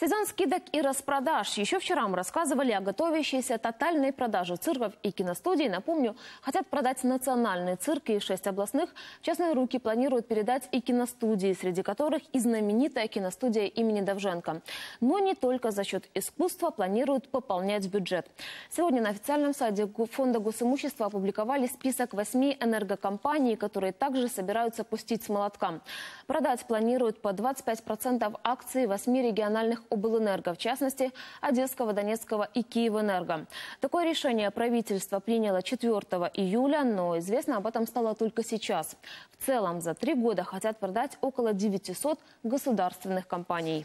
Сезон скидок и распродаж. Еще вчера мы рассказывали о готовящейся тотальной продаже цирков и киностудий. Напомню, хотят продать национальные цирки и шесть областных. В частные руки планируют передать и киностудии, среди которых и знаменитая киностудия имени Довженко. Но не только за счет искусства планируют пополнять бюджет. Сегодня на официальном сайте Фонда госимущества опубликовали список восьми энергокомпаний, которые также собираются пустить с молотка. Продать планируют по 25% акций восьми региональных обленерго, в частности, Одесского, Донецкого и Киевэнерго. Такое решение правительство приняло 4 июля, но известно об этом стало только сейчас. В целом за три года хотят продать около 900 государственных компаний.